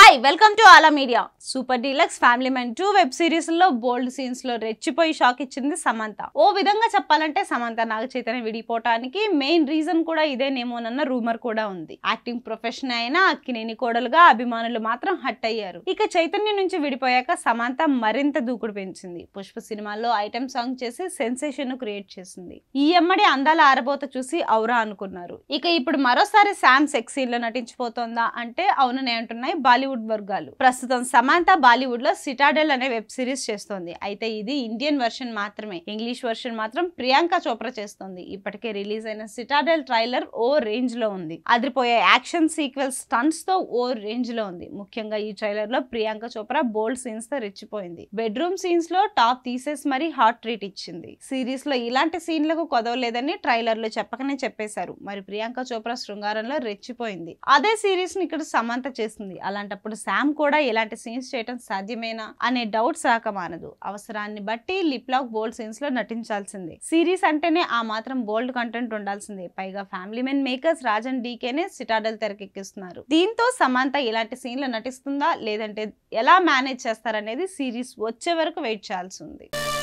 hi welcome to Aala media Super Deluxe Family Man two web series లో bold scenes లో రెచ్చిపోయి shock ఇచ్చింది సమంత ఓ విధంగా చెప్పాలంటే సమంత నాగ చైతన్య విడిపోవటానికి మెయిన్ రీజన్ కూడా ఇదేనేమోనన్న రూమర్ కూడా ఉంది యాక్టింగ్ ప్రొఫెషన్ అయినా అక్కినేని కోడలుగా అభిమానులు మాత్రం హట్ అయ్యారు ఇక చైతన్య నుంచి విడిపోయాక సమంత మరింత దూకుడు పెంచింది పుష్ప సినిమాలో ఐటమ్ సాంగ్ చేసి సెన్సేషన్ ను క్రియేట్ చేసింది ఈ అమ్మడి అందాల ఆరబోత చూసి ఔరా అనుకున్నారు ఇక ఇప్పుడు మరోసారి శామ్ లో నటించిపోతోందా అంటే అవుననే అంటున్నాయి బాలీవుడ్ బాలీవుడ్ వర్గాలు ప్రస్తుతం సమాంత బాలీవుడ్ లో సిటాడెల్ అనే వెబ్ సిరీస్ చేస్తోంది అయితే ఇది ఇండియన్ వర్షన్ మాత్రమే ఇంగ్లీష్ వర్షన్ మాత్రం ప్రియాంక చోప్రా చేస్తోంది ఇప్పటికే రిలీజ్ అయిన సిటాడెల్ ట్రైలర్ ఓ రేంజ్ లో ఉంది అదిరిపోయే యాక్షన్ సీక్వెల్ స్టన్స్ తో ఓ రేంజ్ లో ఉంది ముఖ్యంగా ఈ ట్రైలర్ లో ప్రియాంక చోప్రా బోల్డ్ సీన్స్ తో రెచ్చిపోయింది బెడ్రూమ్ సీన్స్ లో టాప్ తీసేసి మరి హాట్ ట్రీట్ ఇచ్చింది సిరీస్ లో ఇలాంటి సీన్లకు కొదవలేదని ట్రైలర్ లో చెప్పకనే చెప్పేశారు మరి ప్రియాంక చోప్రా శృంగారంలో రెచ్చిపోయింది అదే సిరీస్ ని ఇక్కడ సమంత చేస్తుంది అలాంటి అప్పుడు శామ్ కూడా ఇలాంటి సీన్స్ చేయటం సాధ్యమేనా అనే డౌట్ రాక మానదు అవసరాన్ని బట్టి లిప్ లాక్ బోల్డ్ సీన్స్ లో నటించాల్సిందే సిరీస్ అంటేనే ఆ మాత్రం బోల్డ్ కంటెంట్ ఉండాల్సిందే పైగా ఫ్యామిలీ మెన్ మేకర్స్ రాజన్ డీకేనే సిటాడల్ తెరకెక్కిస్తున్నారు దీంతో సమాంత ఇలాంటి సీన్లు నటిస్తుందా లేదంటే ఎలా మేనేజ్ చేస్తారనేది సిరీస్ వచ్చే వరకు వెయిట్ చేయాల్సి ఉంది